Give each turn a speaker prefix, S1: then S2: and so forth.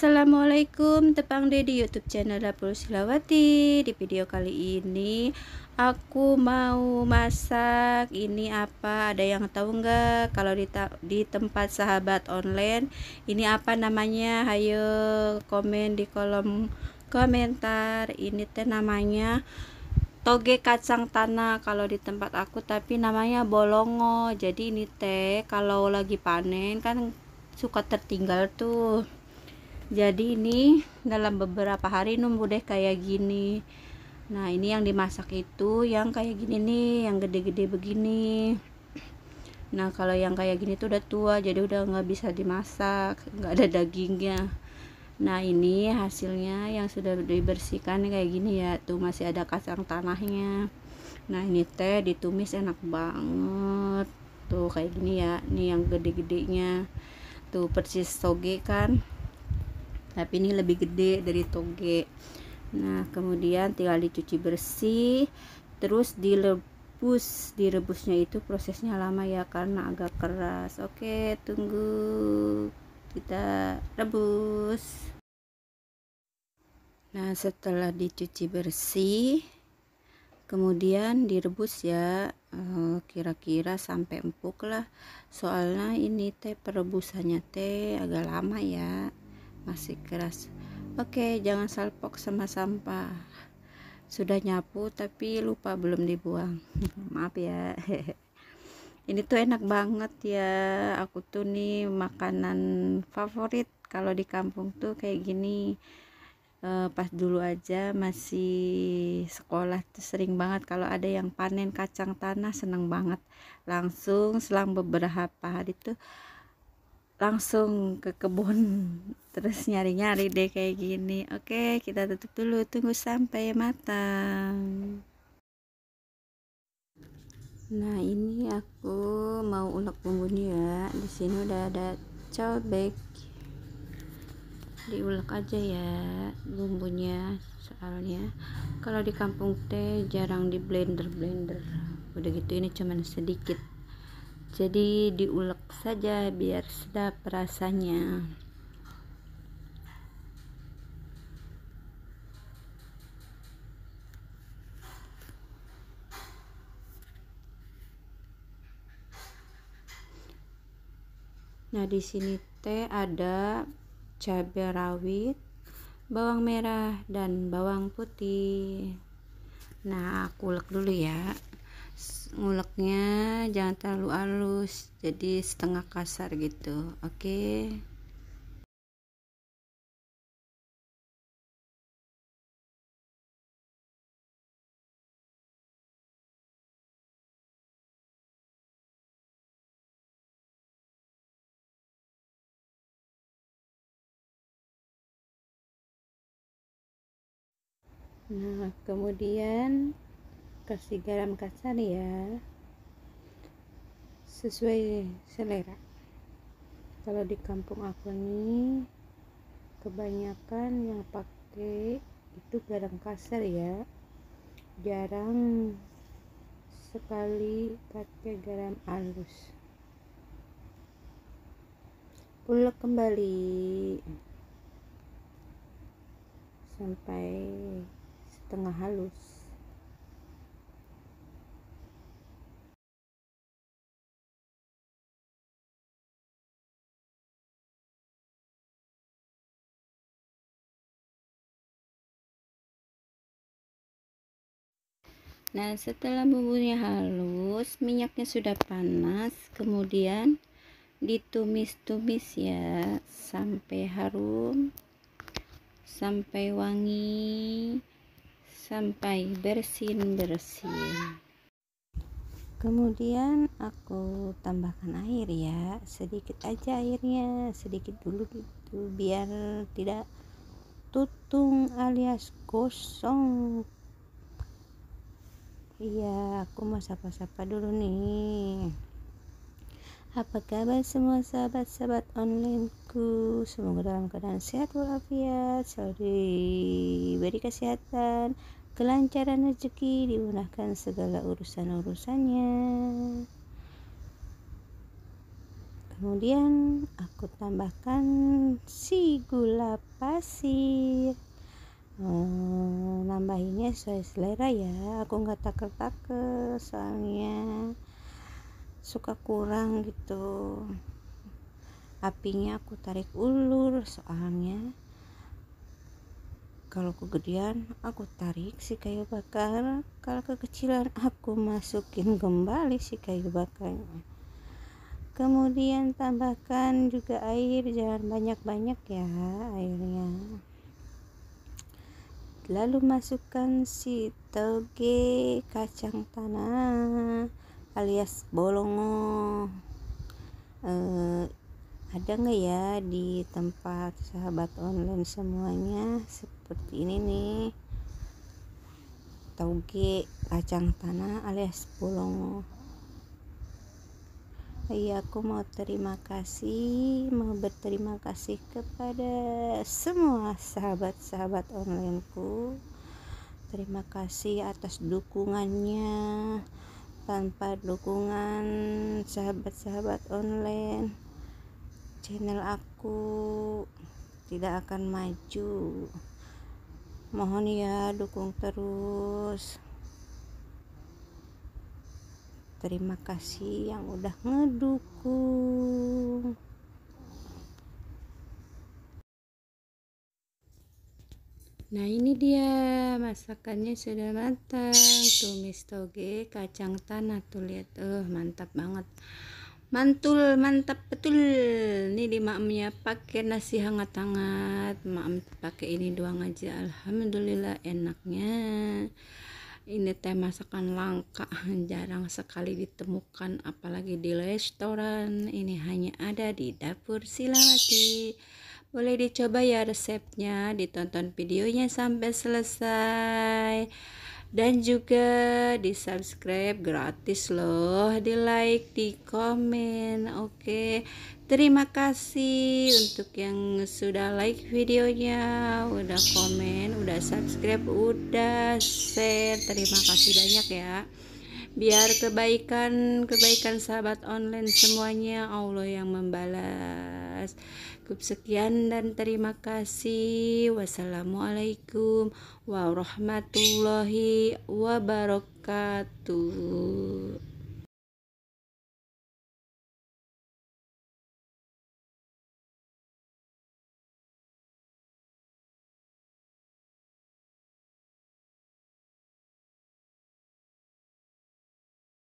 S1: Assalamualaikum Tepang D di YouTube channel Dapur Silawati. Di video kali ini aku mau masak ini apa? Ada yang tahu nggak? Kalau di, di tempat sahabat online ini apa namanya? Hayo komen di kolom komentar. Ini teh namanya toge kacang tanah kalau di tempat aku tapi namanya bolongo jadi ini teh kalau lagi panen kan suka tertinggal tuh jadi ini dalam beberapa hari numbuh deh kayak gini nah ini yang dimasak itu yang kayak gini nih yang gede-gede begini nah kalau yang kayak gini tuh udah tua jadi udah nggak bisa dimasak nggak ada dagingnya nah ini hasilnya yang sudah dibersihkan kayak gini ya tuh masih ada kacang tanahnya nah ini teh ditumis enak banget tuh kayak gini ya nih yang gede-gedenya tuh persis soge kan tapi ini lebih gede dari toge nah kemudian tinggal dicuci bersih terus direbus direbusnya itu prosesnya lama ya karena agak keras oke tunggu kita rebus nah setelah dicuci bersih kemudian direbus ya eh, kira-kira sampai empuk lah soalnya ini teh perebusannya teh agak lama ya masih keras oke jangan salpok sama sampah sudah nyapu tapi lupa belum dibuang maaf ya ini tuh enak banget ya aku tuh nih makanan favorit kalau di kampung tuh kayak gini uh, pas dulu aja masih sekolah tuh sering banget kalau ada yang panen kacang tanah seneng banget langsung selang beberapa hari tuh langsung ke kebun terus nyari-nyari deh kayak gini oke kita tutup dulu tunggu sampai matang nah ini aku mau ulek bumbunya ya di sini udah ada cobek diulek aja ya bumbunya soalnya kalau di kampung teh jarang di blender blender udah gitu ini cuman sedikit jadi diulek saja biar sedap rasanya Nah, di sini teh ada cabai rawit, bawang merah dan bawang putih. Nah, aku ulek dulu ya nguleknya jangan terlalu halus jadi setengah kasar gitu oke okay?
S2: Nah, kemudian kasih garam kasar ya sesuai selera kalau di kampung aku ini kebanyakan yang pakai itu garam kasar ya jarang sekali pakai garam halus ulek kembali sampai setengah halus Nah, setelah bumbunya halus,
S1: minyaknya sudah panas, kemudian ditumis-tumis ya sampai harum, sampai wangi,
S2: sampai bersin-bersin. Kemudian aku tambahkan air ya, sedikit aja airnya, sedikit dulu gitu biar tidak tutung alias gosong Iya, aku mau sapa-sapa dulu nih. Apa kabar semua sahabat-sahabat onlineku? Semoga dalam keadaan sehat walafiat, selalu diberi kesehatan, kelancaran rezeki, dimudahkan segala urusan-urusannya. Kemudian aku tambahkan si gula pasir hmm, nambahinnya sesuai selera ya aku nggak takut taker soalnya suka kurang gitu apinya aku tarik ulur soalnya kalau kegedean aku tarik si kayu bakar kalau kekecilan aku masukin kembali si kayu bakarnya kemudian tambahkan juga air jangan banyak-banyak ya airnya lalu masukkan si toge kacang tanah alias bolongo uh, ada nggak ya di tempat sahabat online semuanya seperti ini nih toge kacang tanah alias bolongo Iya, aku mau terima kasih, mau berterima kasih kepada semua sahabat-sahabat onlineku. Terima kasih atas dukungannya. Tanpa dukungan sahabat-sahabat online, channel aku tidak akan maju. Mohon ya, dukung terus terima kasih yang udah ngedukung nah ini dia
S1: masakannya sudah matang tumis toge kacang tanah tuh lihat eh uh, mantap banget mantul mantap betul ini di pakai nasi hangat-hangat makm pakai ini doang aja alhamdulillah enaknya ini teh masakan langka jarang sekali ditemukan apalagi di restoran ini hanya ada di dapur silawati boleh dicoba ya resepnya ditonton videonya sampai selesai dan juga di subscribe gratis loh di like di komen oke okay. terima kasih untuk yang sudah like videonya udah komen udah subscribe udah share terima kasih banyak ya biar kebaikan kebaikan sahabat online semuanya Allah yang membalas cukup sekian dan terima kasih wassalamualaikum warahmatullahi wabarakatuh